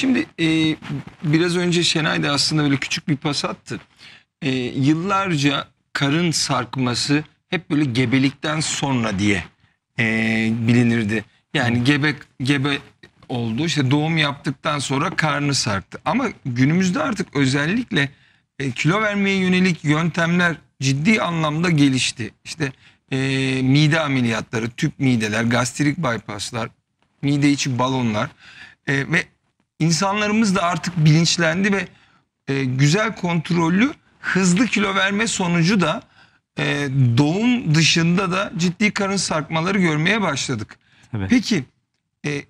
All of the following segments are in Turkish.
Şimdi e, biraz önce Şenay da aslında böyle küçük bir pas attı. E, yıllarca karın sarkması hep böyle gebelikten sonra diye e, bilinirdi. Yani gebe gebe oldu. işte doğum yaptıktan sonra karnı sarktı. Ama günümüzde artık özellikle e, kilo vermeye yönelik yöntemler ciddi anlamda gelişti. İşte e, mide ameliyatları, tüp mideler, gastrik bypasslar, mide içi balonlar e, ve İnsanlarımız da artık bilinçlendi ve e, güzel kontrollü hızlı kilo verme sonucu da e, doğum dışında da ciddi karın sarkmaları görmeye başladık. Evet. Peki e,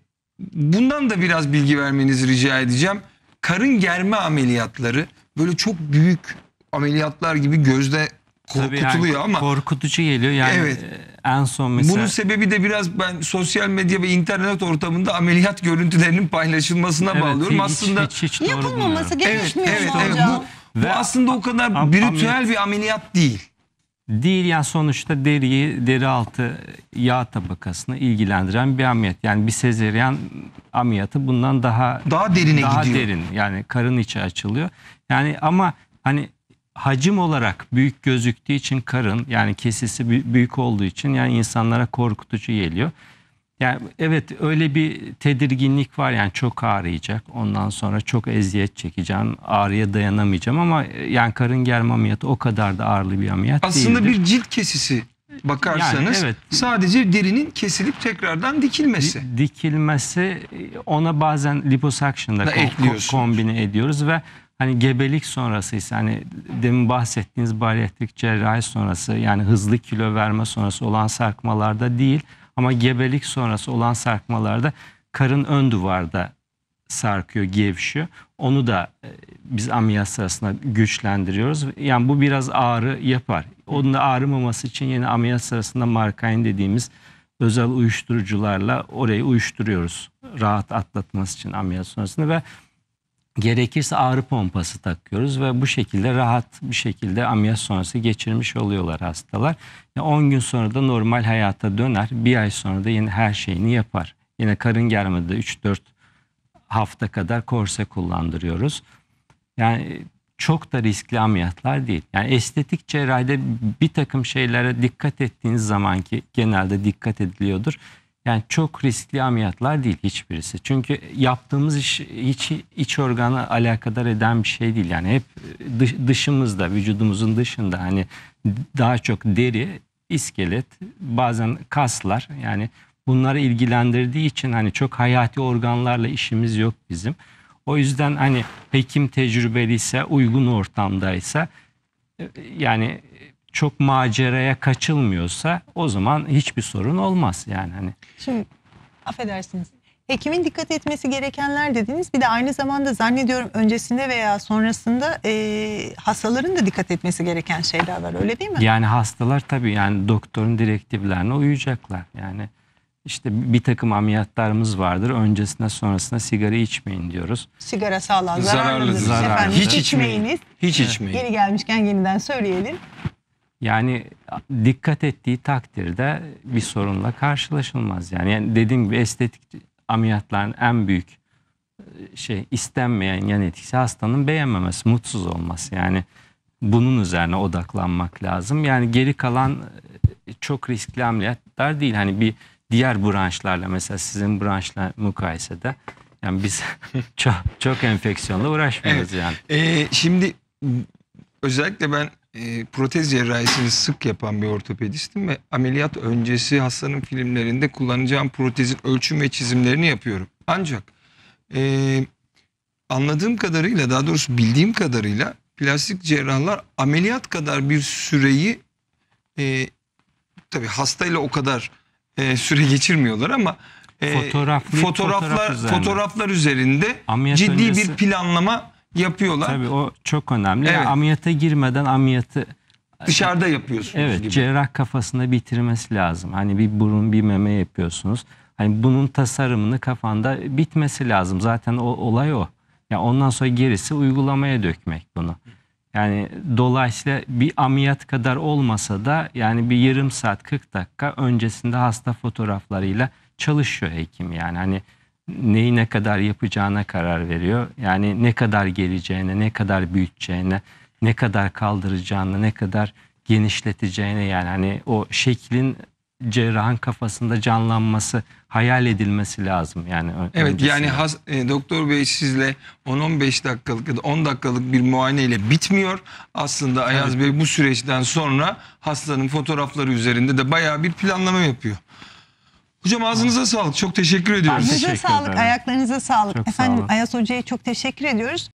bundan da biraz bilgi vermenizi rica edeceğim. Karın germe ameliyatları böyle çok büyük ameliyatlar gibi gözde korkutuluyor Tabii yani ama korkutucu geliyor yani. Evet. E, en son mesela... Bunun sebebi de biraz ben sosyal medya ve internet ortamında ameliyat görüntülerinin paylaşılmasına evet, bağlıyorum. Hiç, Aslında hiç, hiç, hiç yapılmaması gerekmiyor evet, evet, evet, hocam. Bu, bu aslında o kadar am bir ameliyat değil. Değil yani sonuçta deriyi, deri altı yağ tabakasını ilgilendiren bir ameliyat. Yani bir sezeryan ameliyatı bundan daha daha derine daha gidiyor. derin. Yani karın içi açılıyor. Yani ama hani hacim olarak büyük gözüktüğü için karın yani kesisi büyük olduğu için yani insanlara korkutucu geliyor. Yani evet öyle bir tedirginlik var yani çok ağrıyacak ondan sonra çok eziyet çekeceğim ağrıya dayanamayacağım ama e, yani karın germe ameliyatı o kadar da ağırlı bir ameliyat değil. Aslında değildir. bir cilt kesisi bakarsanız yani evet. sadece derinin kesilip tekrardan dikilmesi. Dikilmesi e, ona bazen liposuction'da kombine ediyoruz ve hani gebelik sonrası ise hani demin bahsettiğiniz bariyatrik cerrahi sonrası yani hızlı kilo verme sonrası olan sarkmalarda değil ama gebelik sonrası olan sarkmalarda karın ön duvarda sarkıyor, gevşiyor. Onu da e, biz ameliyat sırasında güçlendiriyoruz. Yani bu biraz ağrı yapar. Onun da ağrımaması için yeni ameliyat sırasında markain dediğimiz özel uyuşturucularla orayı uyuşturuyoruz. Rahat atlatması için ameliyat sonrasında ve Gerekirse ağrı pompası takıyoruz ve bu şekilde rahat bir şekilde ameliyat sonrası geçirmiş oluyorlar hastalar. 10 yani gün sonra da normal hayata döner. Bir ay sonra da yine her şeyini yapar. Yine karın germede 3-4 hafta kadar korse kullandırıyoruz. Yani çok da riskli ameliyatlar değil. Yani estetik cerrahide bir takım şeylere dikkat ettiğiniz zaman ki genelde dikkat ediliyordur yani çok riskli ameliyatlar değil hiçbirisi. Çünkü yaptığımız iş hiç iç organı alakadar eden bir şey değil. Yani hep e, dış, dışımızda, vücudumuzun dışında hani daha çok deri, iskelet, bazen kaslar yani bunları ilgilendirdiği için hani çok hayati organlarla işimiz yok bizim. O yüzden hani hekim tecrübeliyse, uygun ortamdaysa e, yani çok maceraya kaçılmıyorsa o zaman hiçbir sorun olmaz yani hani. Şimdi affedersiniz. Hekimin dikkat etmesi gerekenler dediniz. Bir de aynı zamanda zannediyorum öncesinde veya sonrasında e, hastaların da dikkat etmesi gereken şeyler var öyle değil mi? Yani hastalar tabii yani doktorun direktiflerine uyacaklar. Yani işte bir takım ameliyatlarımız vardır. Öncesine sonrasında sigara içmeyin diyoruz. Sigara sağlığa zararlıdır. zararlıdır. Efendim, hiç içmeyiniz. Hiç içmeyin. Yeni gelmişken yeniden söyleyelim. Yani dikkat ettiği takdirde bir sorunla karşılaşılmaz. Yani, yani dediğim gibi estetik ameliyatların en büyük e, şey istenmeyen yan etkisi hastanın beğenmemesi, mutsuz olması. Yani bunun üzerine odaklanmak lazım. Yani geri kalan e, çok riskli ameliyatlar değil. Hani bir diğer branşlarla mesela sizin branşla mukayesede yani biz çok çok enfeksiyonla uğraşmıyoruz evet. yani. Ee, şimdi özellikle ben e, protez cerrahisini sık yapan bir ortopedistim ve ameliyat öncesi hastanın filmlerinde kullanacağım protezin ölçüm ve çizimlerini yapıyorum. Ancak e, anladığım kadarıyla daha doğrusu bildiğim kadarıyla plastik cerrahlar ameliyat kadar bir süreyi e, tabii hastayla o kadar e, süre geçirmiyorlar ama e, fotoğraflar fotoğraf üzerinde. fotoğraflar üzerinde ciddi öncesi... bir planlama yapıyorlar. Tabii o çok önemli. Evet. Ameliyata girmeden ameliyatı dışarıda yapıyorsunuz Evet, gibi. cerrah kafasında bitirmesi lazım. Hani bir burun, bir meme yapıyorsunuz. Hani bunun tasarımını kafanda bitmesi lazım. Zaten o, olay o. Ya yani ondan sonra gerisi uygulamaya dökmek bunu. Yani dolayısıyla bir ameliyat kadar olmasa da yani bir yarım saat 40 dakika öncesinde hasta fotoğraflarıyla çalışıyor hekim yani. Hani neyi ne kadar yapacağına karar veriyor. Yani ne kadar geleceğine, ne kadar büyüteceğine, ne kadar kaldıracağına, ne kadar genişleteceğine yani hani o şeklin cerrahın kafasında canlanması, hayal edilmesi lazım yani. Evet öncesinde. yani has, e, doktor bey sizle 10-15 dakikalık ya da 10 dakikalık bir muayene ile bitmiyor. Aslında Ayaz evet. Bey bu süreçten sonra hastanın fotoğrafları üzerinde de bayağı bir planlama yapıyor. Hocam ağzınıza sağlık. Çok teşekkür ediyoruz. Ağzınıza teşekkür sağlık, ederim. ayaklarınıza sağlık. Çok Efendim sağ Ayas Hoca'ya çok teşekkür ediyoruz.